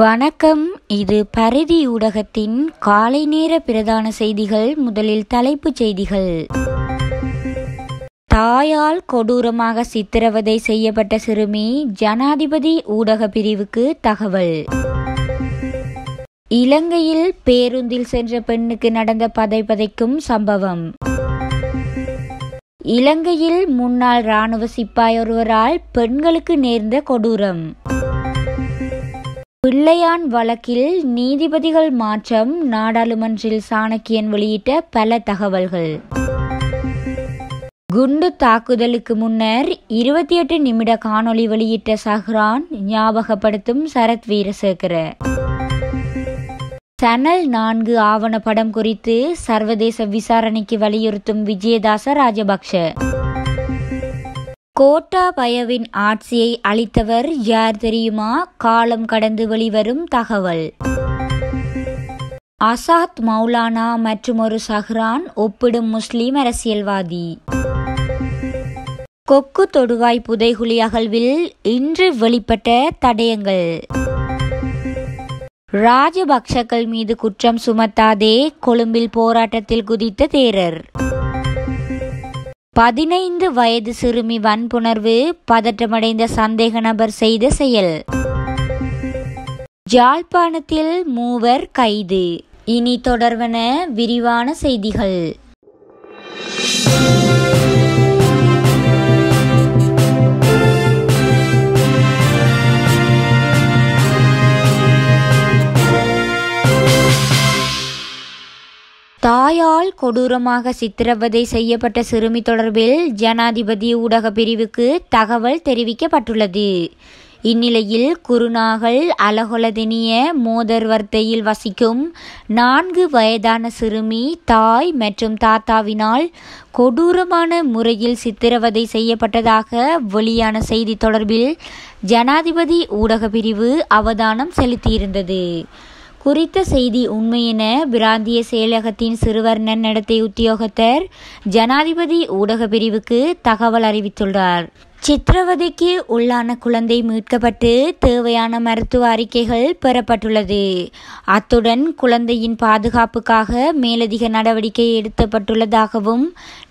வணக்கம் இது பரிதி ஊடகத்தின் காலை நேர பிரதான செய்திகள் முதலில் தலைப்புச் செய்திகள் தாயால் கொடூரமாக சித்திரவதை செய்யப்பட்ட சிறுமி ஜனாதிபதி ஊடக பிரிவுக்கு தகவல் இலங்கையில் பேருந்தில் சென்ற பெண்ணுக்கு நடந்த பதைப்பதைக்கும் சம்பவம் இலங்கையில் முன்னாள் இராணுவ சிப்பாய் ஒருவரால் பெண்களுக்கு நேர்ந்த கொடூரம் பிள்ளையான் வழக்கில் நீதிபதிகள் மாற்றம் நாடாளுமன்றில் சாணக்கியன் வெளியிட்ட பல தகவல்கள் குண்டு தாக்குதலுக்கு முன்னர் இருபத்தி எட்டு நிமிட காணொளி வெளியிட்ட சஹ்ரான் ஞாபகப்படுத்தும் சரத் வீரசேகர சனல் நான்கு ஆவணப்படம் குறித்து சர்வதேச விசாரணைக்கு வலியுறுத்தும் விஜயதாச ராஜபக்ஷ கோட்டாபயவின் ஆட்சியை அளித்தவர் யார் தெரியுமா காலம் கடந்து வெளிவரும் தகவல் அசாத் மௌலானா மற்றும் ஒரு சஹ்ரான் ஒப்பிடும் முஸ்லிம் அரசியல்வாதி கொக்கு தொடுவாய் புதைகுழி அகழ்வில் இன்று வெளிப்பட்ட தடயங்கள் ராஜபக்ஷக்கள் மீது குற்றம் சுமத்தாதே கொழும்பில் போராட்டத்தில் குதித்த தேரர் பதினைந்து வயது சிறுமி வன்புணர்வு பதற்றமடைந்த சந்தேக நபர் செய்த செயல் ஜாழ்ப்பாணத்தில் மூவர் கைது இனி தொடர்வன விரிவான செய்திகள் தாயால் கொடூரமாக சித்திரவதை செய்யப்பட்ட சிறுமி தொடர்பில் ஜனாதிபதி ஊடக பிரிவுக்கு தகவல் தெரிவிக்கப்பட்டுள்ளது இந்நிலையில் குருநாகல் அலகொலதினிய வர்த்தையில் வசிக்கும் நான்கு வயதான சிறுமி தாய் மற்றும் தாத்தாவினால் கொடூரமான முறையில் சித்திரவதை செய்யப்பட்டதாக வெளியான செய்தி தொடர்பில் ஜனாதிபதி ஊடக பிரிவு அவதானம் செலுத்தியிருந்தது குறித்த செய்தி உண்மையென பிராந்திய செயலகத்தின் சிறுவர்ணன் நடத்தை உத்தியோகத்தர் ஜனாதிபதி ஊடக பிரிவுக்கு தகவல் அறிவித்துள்ளார் சித்திரவதைக்கு உள்ளான குழந்தை மீட்கப்பட்டு தேவையான மருத்துவ அறிக்கைகள் பெறப்பட்டுள்ளது அத்துடன் குழந்தையின் பாதுகாப்புக்காக மேலதிக நடவடிக்கை எடுக்கப்பட்டுள்ளதாகவும்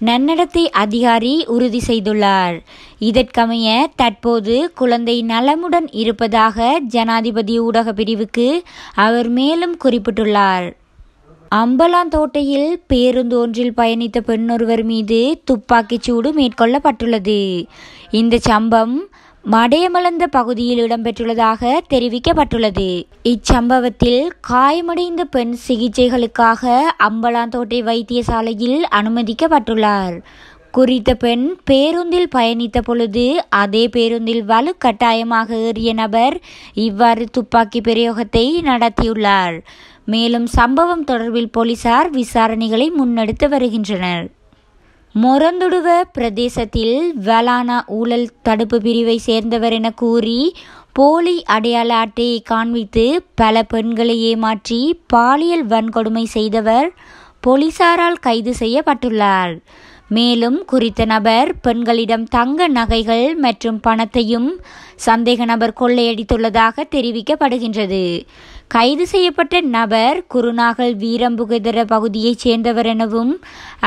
நன்னடத்தை அதிகாரி உறுதி செய்துள்ளார் இதற்கமைய தற்போது குழந்தை நலமுடன் இருப்பதாக ஜனாதிபதி ஊடக பிரிவுக்கு அவர் மேலும் குறிப்பிட்டுள்ளார் அம்பலாந்தோட்டையில் ஒன்றில் பயணித்த பெண்ணொருவர் மீது துப்பாக்கிச் சூடு மேற்கொள்ளப்பட்டுள்ளது இந்த சம்பம் மடையமலந்த பகுதியில் இடம்பெற்றுள்ளதாக தெரிவிக்கப்பட்டுள்ளது இச்சம்பவத்தில் காயமடைந்த பெண் சிகிச்சைகளுக்காக அம்பலாந்தோட்டை வைத்தியசாலையில் அனுமதிக்கப்பட்டுள்ளார் குறித்த பெண் பேருந்தில் பயணித்த பொழுது அதே பேருந்தில் வலுக்கட்டாயமாக ஏறிய நபர் இவ்வாறு துப்பாக்கி பிரயோகத்தை நடத்தியுள்ளார் மேலும் சம்பவம் தொடர்பில் போலீசார் விசாரணைகளை முன்னெடுத்து வருகின்றனர் மொரந்துடுவ பிரதேசத்தில் வேளாணா ஊழல் தடுப்பு பிரிவை சேர்ந்தவர் என கூறி போலி அடையாள அட்டையை காண்பித்து பல பெண்களை ஏமாற்றி பாலியல் வன்கொடுமை செய்தவர் போலீசாரால் கைது செய்யப்பட்டுள்ளார் மேலும் குறித்த நபர் பெண்களிடம் தங்க நகைகள் மற்றும் பணத்தையும் சந்தேக நபர் கொள்ளையடித்துள்ளதாக தெரிவிக்கப்படுகின்றது கைது செய்யப்பட்ட நபர் குருநாகல் வீரம்புகுதர பகுதியைச் சேர்ந்தவர் எனவும்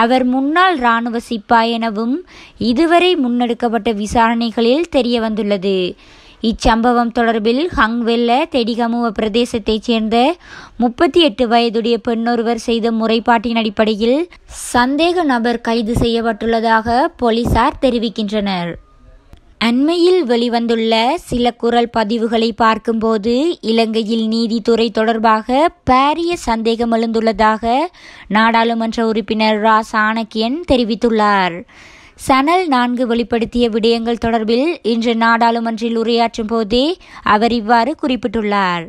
அவர் முன்னாள் இராணுவ சிப்பாய் எனவும் இதுவரை முன்னெடுக்கப்பட்ட விசாரணைகளில் தெரியவந்துள்ளது இச்சம்பவம் தொடர்பில் ஹங்வெல்ல தெடிகமுவ பிரதேசத்தைச் சேர்ந்த முப்பத்தி எட்டு வயதுடைய பெண்ணொருவர் செய்த முறைப்பாட்டின் அடிப்படையில் சந்தேக நபர் கைது செய்யப்பட்டுள்ளதாக போலீசார் தெரிவிக்கின்றனர் அண்மையில் வெளிவந்துள்ள சில குரல் பதிவுகளை பார்க்கும்போது இலங்கையில் நீதித்துறை தொடர்பாக பாரிய சந்தேகம் எழுந்துள்ளதாக நாடாளுமன்ற உறுப்பினர் ரா சாணக்கியன் தெரிவித்துள்ளார் சனல் நான்கு வெளிப்படுத்திய விடயங்கள் தொடர்பில் இன்று நாடாளுமன்றில் உரையாற்றும் போதே அவர் இவ்வாறு குறிப்பிட்டுள்ளார்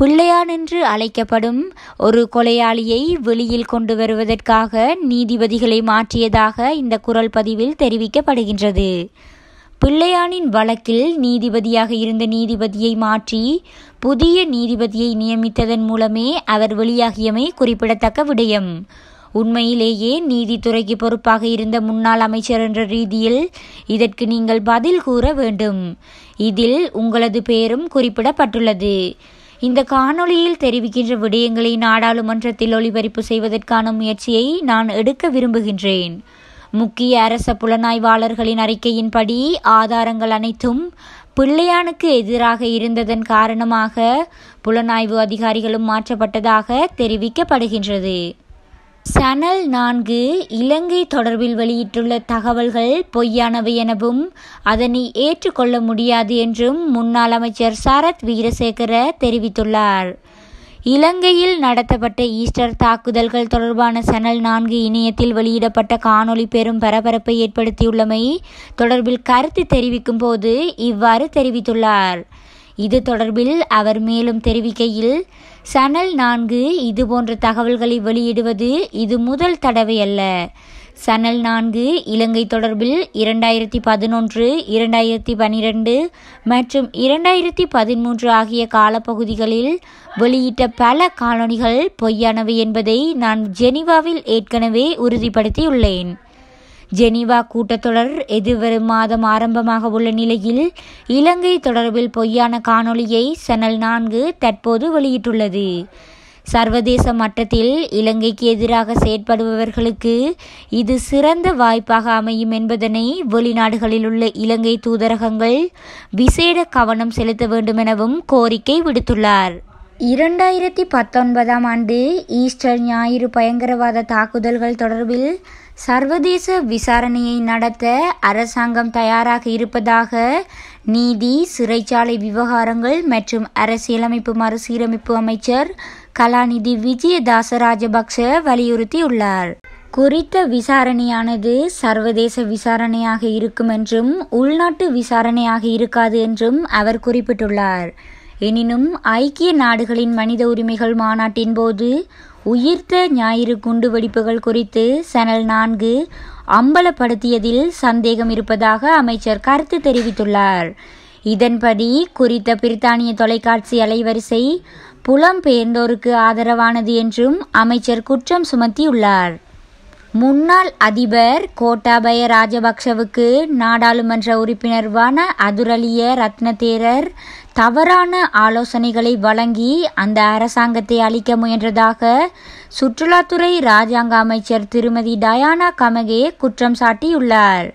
பிள்ளையான் என்று அழைக்கப்படும் ஒரு கொலையாளியை வெளியில் கொண்டு வருவதற்காக நீதிபதிகளை மாற்றியதாக இந்த குரல் பதிவில் தெரிவிக்கப்படுகின்றது பிள்ளையானின் வழக்கில் நீதிபதியாக இருந்த நீதிபதியை மாற்றி புதிய நீதிபதியை நியமித்ததன் மூலமே அவர் வெளியாகியமை குறிப்பிடத்தக்க விடயம் உண்மையிலேயே நீதித்துறைக்கு பொறுப்பாக இருந்த முன்னாள் அமைச்சர் என்ற ரீதியில் இதற்கு நீங்கள் பதில் கூற வேண்டும் இதில் உங்களது பெயரும் குறிப்பிடப்பட்டுள்ளது இந்த காணொளியில் தெரிவிக்கின்ற விடயங்களை நாடாளுமன்றத்தில் ஒளிபரப்பு செய்வதற்கான முயற்சியை நான் எடுக்க விரும்புகின்றேன் முக்கிய அரச புலனாய்வாளர்களின் அறிக்கையின்படி ஆதாரங்கள் அனைத்தும் பிள்ளையானுக்கு எதிராக இருந்ததன் காரணமாக புலனாய்வு அதிகாரிகளும் மாற்றப்பட்டதாக தெரிவிக்கப்படுகின்றது சனல் நான்கு இலங்கை தொடர்பில் வெளியிட்டுள்ள தகவல்கள் பொய்யானவை எனவும் அதனை ஏற்றுக்கொள்ள முடியாது என்றும் முன்னாள் அமைச்சர் சரத் வீரசேகர தெரிவித்துள்ளார் இலங்கையில் நடத்தப்பட்ட ஈஸ்டர் தாக்குதல்கள் தொடர்பான சனல் நான்கு இணையத்தில் வெளியிடப்பட்ட காணொளி பெரும் பரபரப்பை ஏற்படுத்தியுள்ளமை தொடர்பில் கருத்து தெரிவிக்கும் போது இவ்வாறு தெரிவித்துள்ளார் இது தொடர்பில் அவர் மேலும் தெரிவிக்கையில் சனல் நான்கு இதுபோன்ற தகவல்களை வெளியிடுவது இது முதல் தடவை அல்ல சனல் நான்கு இலங்கை தொடர்பில் இரண்டாயிரத்தி பதினொன்று இரண்டாயிரத்தி பனிரெண்டு மற்றும் இரண்டாயிரத்தி பதிமூன்று ஆகிய காலப்பகுதிகளில் வெளியிட்ட பல காலணிகள் பொய்யானவை என்பதை நான் ஜெனீவாவில் ஏற்கனவே உறுதிப்படுத்தியுள்ளேன் ஜெனீவா கூட்டத்தொடர் எதிர்வரும் மாதம் ஆரம்பமாக உள்ள நிலையில் இலங்கை தொடர்பில் பொய்யான காணொளியை சனல் நான்கு தற்போது வெளியிட்டுள்ளது சர்வதேச மட்டத்தில் இலங்கைக்கு எதிராக செயற்படுபவர்களுக்கு இது சிறந்த வாய்ப்பாக அமையும் என்பதனை வெளிநாடுகளில் உள்ள இலங்கை தூதரகங்கள் விசேட கவனம் செலுத்த வேண்டுமெனவும் கோரிக்கை விடுத்துள்ளார் இரண்டாயிரத்தி பத்தொன்பதாம் ஆண்டு ஈஸ்டர் ஞாயிறு பயங்கரவாத தாக்குதல்கள் தொடர்பில் சர்வதேச விசாரணையை நடத்த அரசாங்கம் தயாராக இருப்பதாக நீதி சிறைச்சாலை விவகாரங்கள் மற்றும் அரசியலமைப்பு மறுசீரமைப்பு அமைச்சர் கலாநிதி விஜயதாச ராஜபக்ஷ வலியுறுத்தியுள்ளார் குறித்த விசாரணையானது சர்வதேச விசாரணையாக இருக்கும் என்றும் உள்நாட்டு விசாரணையாக இருக்காது என்றும் அவர் குறிப்பிட்டுள்ளார் எனினும் ஐக்கிய நாடுகளின் மனித உரிமைகள் மாநாட்டின் போது உயிர்த்த ஞாயிறு குண்டுவெடிப்புகள் குறித்து சனல் நான்கு அம்பலப்படுத்தியதில் சந்தேகம் இருப்பதாக அமைச்சர் கருத்து தெரிவித்துள்ளார் இதன்படி குறித்த பிரித்தானிய தொலைக்காட்சி அலைவரிசை புலம்பெயர்ந்தோருக்கு ஆதரவானது என்றும் அமைச்சர் குற்றம் சுமத்தியுள்ளார் முன்னாள் அதிபர் கோட்டாபய ராஜபக்ஷவுக்கு நாடாளுமன்ற உறுப்பினர்வான அதுரலிய ரத்னதேரர் தவறான ஆலோசனைகளை வழங்கி அந்த அரசாங்கத்தை அளிக்க முயன்றதாக சுற்றுலாத்துறை இராஜாங்க அமைச்சர் திருமதி டயானா கமகே குற்றம் சாட்டியுள்ளார்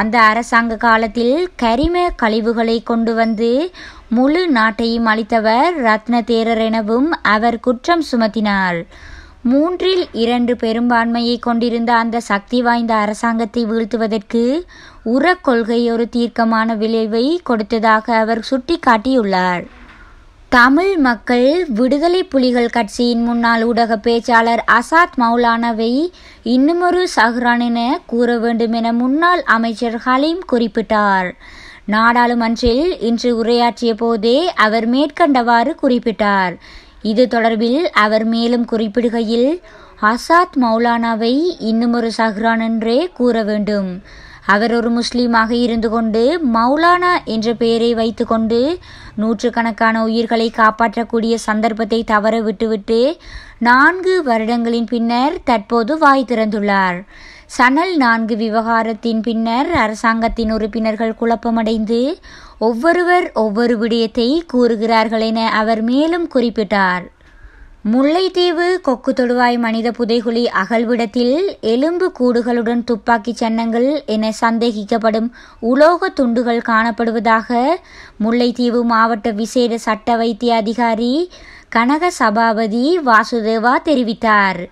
அந்த அரசாங்க காலத்தில் கரிம கழிவுகளை கொண்டு வந்து முழு நாட்டையும் அளித்தவர் ரத்ன தேரர் எனவும் அவர் குற்றம் சுமத்தினார் மூன்றில் இரண்டு பெரும்பான்மையை கொண்டிருந்த அந்த சக்தி வாய்ந்த அரசாங்கத்தை வீழ்த்துவதற்கு கொள்கை ஒரு தீர்க்கமான விளைவை கொடுத்ததாக அவர் சுட்டிக்காட்டியுள்ளார் தமிழ் மக்கள் விடுதலை புலிகள் கட்சியின் முன்னாள் ஊடக பேச்சாளர் அசாத் மௌலானாவை இன்னுமொரு சஹ்ரான் என கூற வேண்டும் என முன்னாள் அமைச்சர் ஹலீம் குறிப்பிட்டார் நாடாளுமன்றில் இன்று உரையாற்றிய போதே அவர் மேற்கண்டவாறு குறிப்பிட்டார் இது தொடர்பில் அவர் மேலும் குறிப்பிடுகையில் ஆசாத் மௌலானாவை இன்னுமொரு சஹ்ரான் என்றே கூற வேண்டும் அவர் ஒரு முஸ்லீமாக இருந்து கொண்டு மௌலானா என்ற பெயரை வைத்துக்கொண்டு நூற்றுக்கணக்கான உயிர்களை காப்பாற்றக்கூடிய சந்தர்ப்பத்தை தவற விட்டுவிட்டு நான்கு வருடங்களின் பின்னர் தற்போது வாய் திறந்துள்ளார் சனல் நான்கு விவகாரத்தின் பின்னர் அரசாங்கத்தின் உறுப்பினர்கள் குழப்பமடைந்து ஒவ்வொருவர் ஒவ்வொரு விடயத்தை கூறுகிறார்கள் என அவர் மேலும் குறிப்பிட்டார் முல்லைத்தீவு கொக்கு தொடுவாய் மனித புதைகுழி அகழ்விடத்தில் எலும்பு கூடுகளுடன் துப்பாக்கி சன்னங்கள் என சந்தேகிக்கப்படும் உலோக துண்டுகள் காணப்படுவதாக முல்லைத்தீவு மாவட்ட விசேட சட்ட வைத்திய அதிகாரி கனக சபாபதி வாசுதேவா தெரிவித்தார்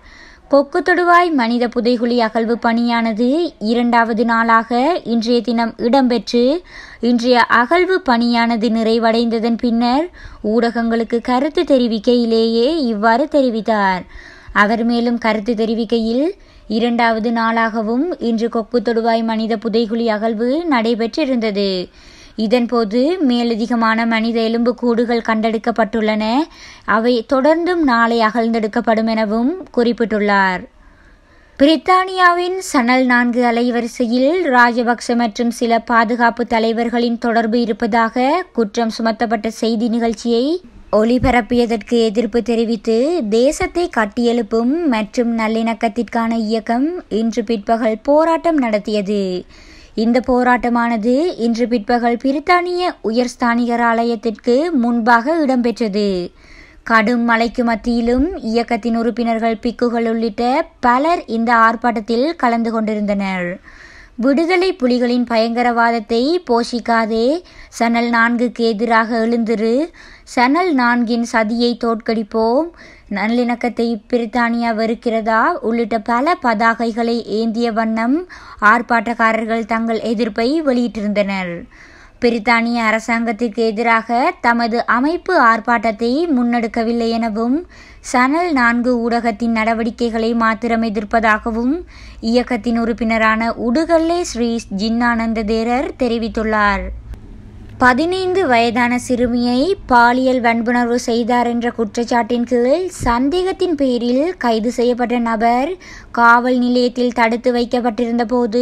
கொக்கு தொடுவாய் மனித புதைகுழி அகழ்வு பணியானது இரண்டாவது நாளாக இன்றைய தினம் இடம்பெற்று இன்றைய அகழ்வு பணியானது நிறைவடைந்ததன் பின்னர் ஊடகங்களுக்கு கருத்து தெரிவிக்கையிலேயே இவ்வாறு தெரிவித்தார் அவர் மேலும் கருத்து தெரிவிக்கையில் இரண்டாவது நாளாகவும் இன்று கொக்கு தொடுவாய் மனித புதைகுழி அகழ்வு நடைபெற்றிருந்தது இதன்போது மேலதிகமான மனித எலும்புக்கூடுகள் கண்டெடுக்கப்பட்டுள்ளன அவை தொடர்ந்தும் நாளை அகழ்ந்தெடுக்கப்படும் எனவும் குறிப்பிட்டுள்ளார் பிரித்தானியாவின் சனல் நான்கு அலைவரிசையில் ராஜபக்ச மற்றும் சில பாதுகாப்பு தலைவர்களின் தொடர்பு இருப்பதாக குற்றம் சுமத்தப்பட்ட செய்தி நிகழ்ச்சியை ஒளிபரப்பியதற்கு எதிர்ப்பு தெரிவித்து தேசத்தை கட்டியெழுப்பும் மற்றும் நல்லிணக்கத்திற்கான இயக்கம் இன்று பிற்பகல் போராட்டம் நடத்தியது இந்த போராட்டமானது இன்று பிற்பகல் பிரித்தானிய உயர்ஸ்தானிகர் ஆலயத்திற்கு முன்பாக இடம்பெற்றது கடும் மலைக்கு மத்தியிலும் இயக்கத்தின் உறுப்பினர்கள் பிக்குகள் உள்ளிட்ட பலர் இந்த ஆர்ப்பாட்டத்தில் கலந்து கொண்டிருந்தனர் விடுதலை புலிகளின் பயங்கரவாதத்தை போஷிக்காதே சனல் நான்குக்கு எதிராக எழுந்திரு சனல் நான்கின் சதியை தோற்கடிப்போம் நல்லிணக்கத்தை பிரித்தானியா வெறுக்கிறதா உள்ளிட்ட பல பதாகைகளை ஏந்திய வண்ணம் ஆர்ப்பாட்டக்காரர்கள் தங்கள் எதிர்ப்பை வெளியிட்டிருந்தனர் பிரித்தானிய அரசாங்கத்திற்கு எதிராக தமது அமைப்பு ஆர்ப்பாட்டத்தை முன்னெடுக்கவில்லை எனவும் சனல் நான்கு ஊடகத்தின் நடவடிக்கைகளை மாத்திரம் எதிர்ப்பதாகவும் இயக்கத்தின் உறுப்பினரான உடுகல்லே ஸ்ரீ ஜின்னானந்த தேரர் தெரிவித்துள்ளார் பதினைந்து வயதான சிறுமியை பாலியல் வன்புணர்வு செய்தார் என்ற குற்றச்சாட்டின் கீழ் சந்தேகத்தின் பேரில் கைது செய்யப்பட்ட நபர் காவல் நிலையத்தில் தடுத்து வைக்கப்பட்டிருந்த போது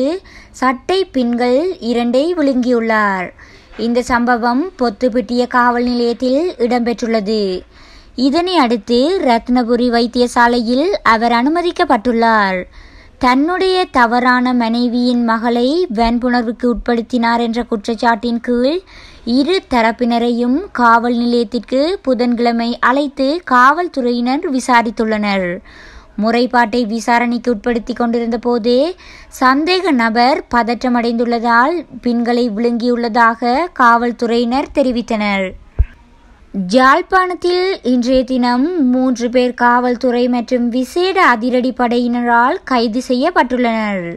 சட்டை பின்கள் இரண்டை விழுங்கியுள்ளார் இந்த சம்பவம் பொத்துப்பிட்டிய காவல் நிலையத்தில் இடம்பெற்றுள்ளது இதனை அடுத்து ரத்னபுரி வைத்தியசாலையில் அவர் அனுமதிக்கப்பட்டுள்ளார் தன்னுடைய தவறான மனைவியின் மகளை வன்புணர்வுக்கு உட்படுத்தினார் என்ற குற்றச்சாட்டின் கீழ் இரு தரப்பினரையும் காவல் நிலையத்திற்கு புதன்கிழமை அழைத்து காவல்துறையினர் விசாரித்துள்ளனர் முறைப்பாட்டை விசாரணைக்கு உட்படுத்தி கொண்டிருந்த போதே சந்தேக நபர் பதற்றமடைந்துள்ளதால் பின்களை விழுங்கியுள்ளதாக காவல்துறையினர் தெரிவித்தனர் ஜாழ்ப்பாணத்தில் இன்றைய தினம் மூன்று பேர் காவல்துறை மற்றும் விசேட அதிரடி படையினரால் கைது செய்யப்பட்டுள்ளனர்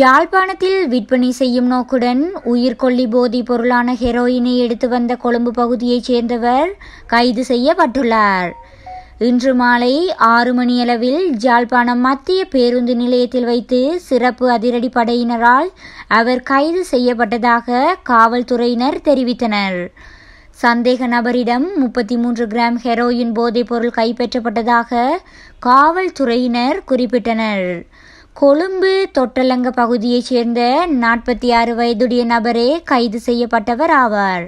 ஜாழ்ப்பாணத்தில் விற்பனை செய்யும் நோக்குடன் உயிர்கொல்லி போதைப் பொருளான ஹெரோயினை எடுத்து வந்த கொழும்பு பகுதியைச் சேர்ந்தவர் கைது செய்யப்பட்டுள்ளார் இன்று மாலை ஆறு மணியளவில் ஜாழ்ப்பாணம் மத்திய பேருந்து நிலையத்தில் வைத்து சிறப்பு அதிரடி படையினரால் அவர் கைது செய்யப்பட்டதாக காவல்துறையினர் தெரிவித்தனர் சந்தேக நபரிடம் முப்பத்தி மூன்று கிராம் ஹெரோயின் போதைப்பொருள் கைப்பற்றப்பட்டதாக காவல்துறையினர் குறிப்பிட்டனர் கொழும்பு தொட்டலங்க பகுதியைச் சேர்ந்த நாற்பத்தி ஆறு வயதுடைய நபரே கைது செய்யப்பட்டவர் ஆவார்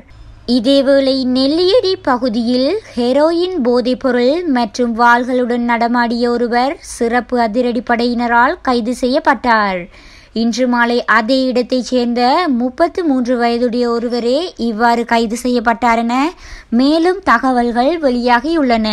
இதேவேளை நெல்லியடி பகுதியில் ஹெரோயின் போதைப்பொருள் மற்றும் வாள்களுடன் நடமாடிய ஒருவர் சிறப்பு அதிரடிப்படையினரால் கைது செய்யப்பட்டார் இன்று மாலை அதே இடத்தைச் சேர்ந்த முப்பத்து மூன்று வயதுடைய ஒருவரே இவ்வாறு கைது செய்யப்பட்டார் என மேலும் தகவல்கள் வெளியாகியுள்ளன